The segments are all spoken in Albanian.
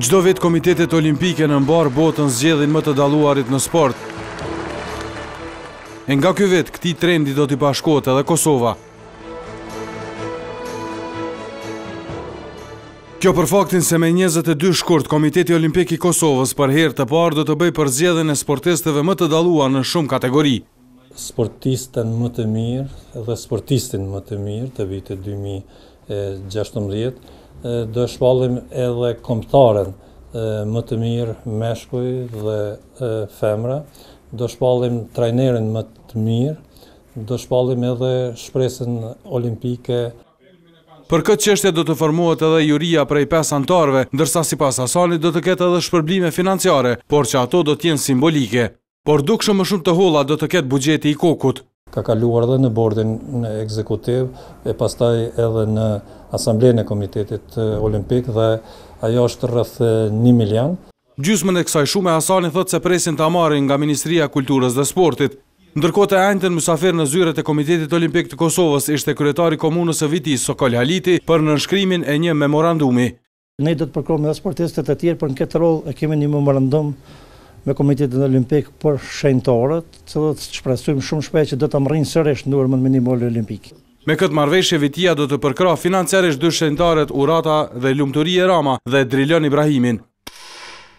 Gjdo vetë Komitetet Olimpike në mbarë botën zgjedhin më të daluarit në sport. E nga kjo vetë, këti trendi do t'i pashkot edhe Kosova. Kjo për faktin se me 22 shkurt, Komiteti Olimpiki Kosovës për herë të parë do të bëj për zgjedhin e sportisteve më të daluar në shumë kategori. Sportisten më të mirë dhe sportistin më të mirë të vitit 2020, do shpallim edhe komptaren më të mirë, meshkuj dhe femra, do shpallim trajnerin më të mirë, do shpallim edhe shpresin olimpike. Për këtë qështje do të formuat edhe juria prej 5 antarve, ndërsa si pas asanit do të ketë edhe shpërblime financiare, por që ato do t'jenë simbolike. Por dukshë më shumë të hula do të ketë bugjeti i kokut, ka kaluar dhe në bordin në ekzekutiv, e pastaj edhe në Asamblejnë e Komitetit Olimpik dhe ajo është rrëth 1 milion. Gjysmën e kësaj shume Hasani thëtë se presin të amarin nga Ministria Kulturës dhe Sportit. Ndërkote ajnëtën mësafer në zyret e Komitetit Olimpik të Kosovës ishte kryetari komunës e viti Sokol Haliti për nënshkrimin e një memorandumi. Ne do të përkrom edhe sportistët e tjerë, për në këtë rol e kemi një memorandum me Komitetin Olimpik për shenëtorët, që dhe të shpresujmë shumë shpej që dhe të mërinë sërish në urmën minimole olimpik. Me këtë marveshje, vitia dhe të përkra financiarish dhe shenëtarët Urata dhe Lumëturi e Rama dhe Drillon Ibrahimin.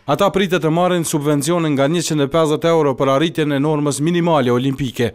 Ata pritë të marrin subvencionin nga 150 euro për arritjen e normës minimale olimpike.